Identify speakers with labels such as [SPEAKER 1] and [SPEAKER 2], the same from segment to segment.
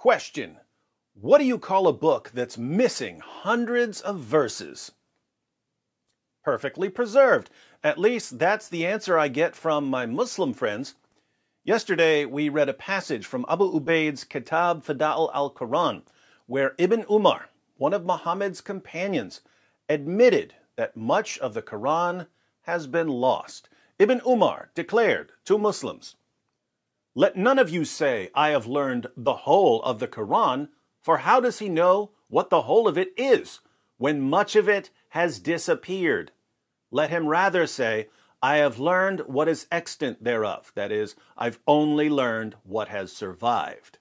[SPEAKER 1] Question What do you call a book that's missing hundreds of verses? Perfectly preserved. At least that's the answer I get from my Muslim friends. Yesterday, we read a passage from Abu Ubaid's Kitab Fada'al al Quran, where Ibn Umar, one of Muhammad's companions, admitted that much of the Quran has been lost. Ibn Umar declared to Muslims, let none of you say, I have learned the whole of the Quran, for how does he know what the whole of it is, when much of it has disappeared? Let him rather say, I have learned what is extant thereof, that is, I've only learned what has survived.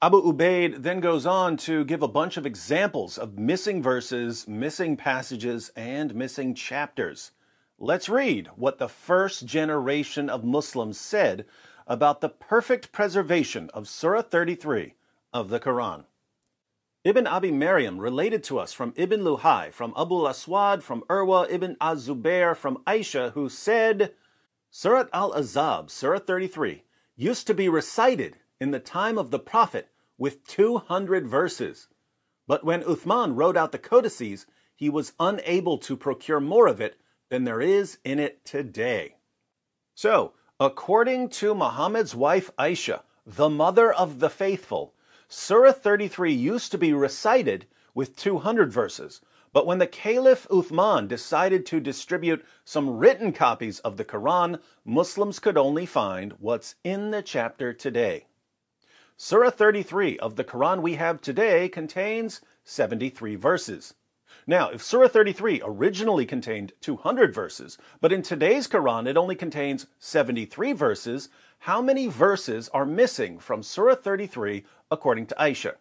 [SPEAKER 1] Abu Ubaid then goes on to give a bunch of examples of missing verses, missing passages, and missing chapters. Let's read what the first generation of Muslims said about the perfect preservation of Surah 33 of the Quran. Ibn Abi Maryam related to us from Ibn Luhai, from Abu Aswad, from Irwa ibn Azubair from Aisha, who said, Surat al-Azab, Surah 33, used to be recited in the time of the Prophet with 200 verses. But when Uthman wrote out the codices, he was unable to procure more of it than there is in it today. So, According to Muhammad's wife Aisha, the mother of the faithful, Surah 33 used to be recited with 200 verses, but when the Caliph Uthman decided to distribute some written copies of the Quran, Muslims could only find what's in the chapter today. Surah 33 of the Quran we have today contains 73 verses. Now, if Surah 33 originally contained 200 verses, but in today's Quran it only contains 73 verses, how many verses are missing from Surah 33 according to Aisha?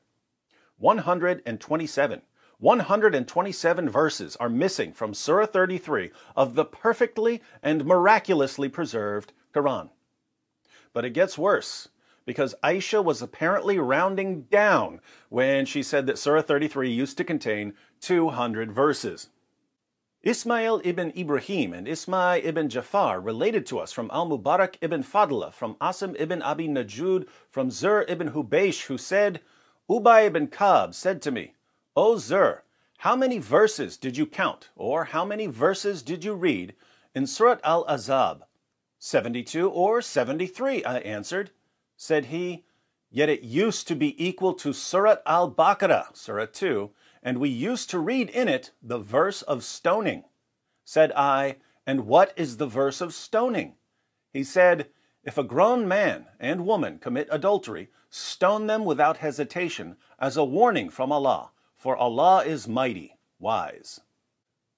[SPEAKER 1] 127. 127 verses are missing from Surah 33 of the perfectly and miraculously preserved Quran. But it gets worse because Aisha was apparently rounding down when she said that Surah 33 used to contain 200 verses. Ismail ibn Ibrahim and Ismail ibn Jafar related to us from al-Mubarak ibn Fadla, from Asim ibn Abi Najud, from Zur ibn Hubaysh, who said, Ubay ibn Kab said to me, O Zur, how many verses did you count, or how many verses did you read in Surat al-Azab? 72 or 73, I answered said he, Yet it used to be equal to Surat al Baqarah, Surah 2, and we used to read in it the verse of stoning. Said I, And what is the verse of stoning? He said, If a grown man and woman commit adultery, stone them without hesitation, as a warning from Allah, for Allah is mighty, wise.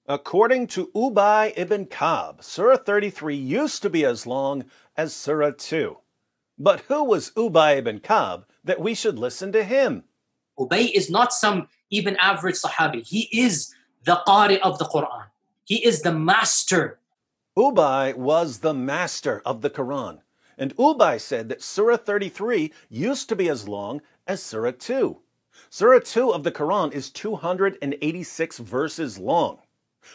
[SPEAKER 1] According to Ubay ibn Kab, Surah 33 used to be as long as Surah 2. But who was Ubay ibn Ka'b that we should listen to him? Ubay is not some even average Sahabi. He is the Qari of the Quran. He is the master. Ubay was the master of the Quran. And Ubay said that Surah 33 used to be as long as Surah 2. Surah 2 of the Quran is 286 verses long.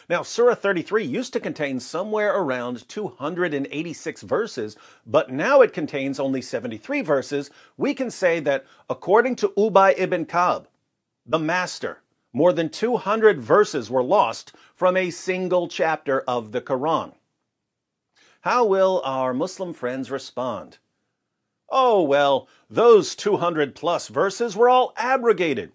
[SPEAKER 1] Now, Surah 33 used to contain somewhere around 286 verses, but now it contains only 73 verses. We can say that according to Ubay ibn Kab, the master, more than 200 verses were lost from a single chapter of the Quran. How will our Muslim friends respond? Oh, well, those 200 plus verses were all abrogated.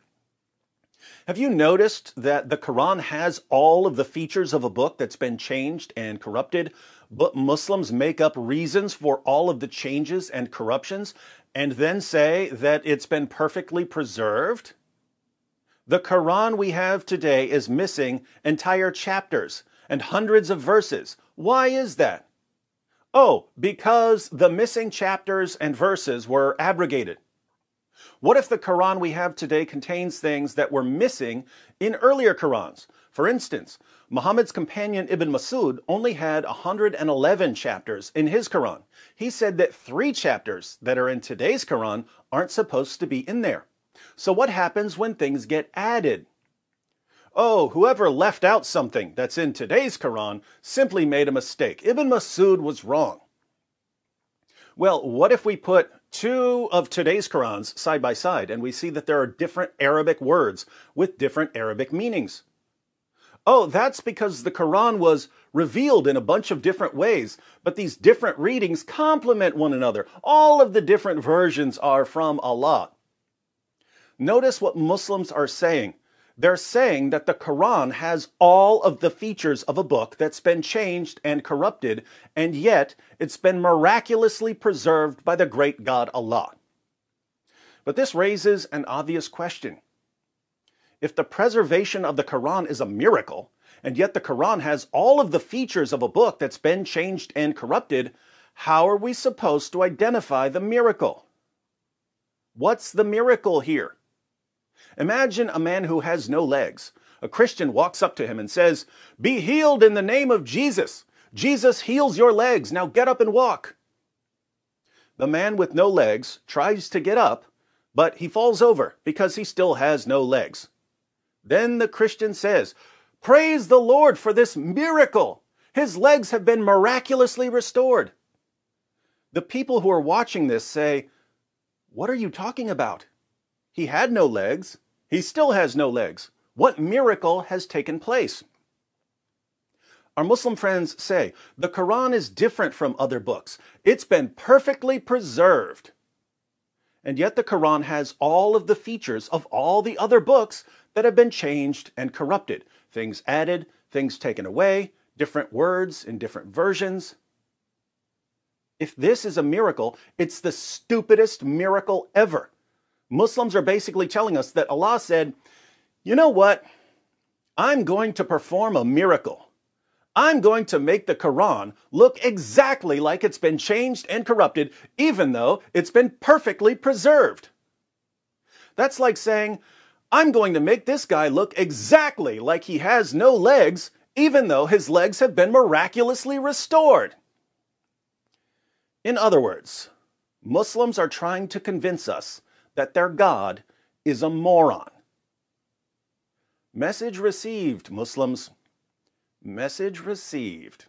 [SPEAKER 1] Have you noticed that the Quran has all of the features of a book that's been changed and corrupted, but Muslims make up reasons for all of the changes and corruptions and then say that it's been perfectly preserved? The Quran we have today is missing entire chapters and hundreds of verses. Why is that? Oh, because the missing chapters and verses were abrogated. What if the Quran we have today contains things that were missing in earlier Qurans? For instance, Muhammad's companion Ibn Masud only had 111 chapters in his Quran. He said that three chapters that are in today's Quran aren't supposed to be in there. So what happens when things get added? Oh, whoever left out something that's in today's Quran simply made a mistake. Ibn Masud was wrong. Well, what if we put two of today's Qurans side by side, and we see that there are different Arabic words with different Arabic meanings. Oh, that's because the Quran was revealed in a bunch of different ways, but these different readings complement one another. All of the different versions are from Allah. Notice what Muslims are saying. They're saying that the Quran has all of the features of a book that's been changed and corrupted, and yet it's been miraculously preserved by the great God Allah. But this raises an obvious question. If the preservation of the Quran is a miracle, and yet the Quran has all of the features of a book that's been changed and corrupted, how are we supposed to identify the miracle? What's the miracle here? Imagine a man who has no legs. A Christian walks up to him and says, Be healed in the name of Jesus. Jesus heals your legs. Now get up and walk. The man with no legs tries to get up, but he falls over because he still has no legs. Then the Christian says, Praise the Lord for this miracle. His legs have been miraculously restored. The people who are watching this say, What are you talking about? He had no legs. He still has no legs. What miracle has taken place? Our Muslim friends say the Quran is different from other books. It's been perfectly preserved. And yet the Quran has all of the features of all the other books that have been changed and corrupted. Things added, things taken away, different words in different versions. If this is a miracle, it's the stupidest miracle ever. Muslims are basically telling us that Allah said, you know what? I'm going to perform a miracle. I'm going to make the Quran look exactly like it's been changed and corrupted, even though it's been perfectly preserved. That's like saying, I'm going to make this guy look exactly like he has no legs, even though his legs have been miraculously restored. In other words, Muslims are trying to convince us that their God is a moron. Message received, Muslims. Message received.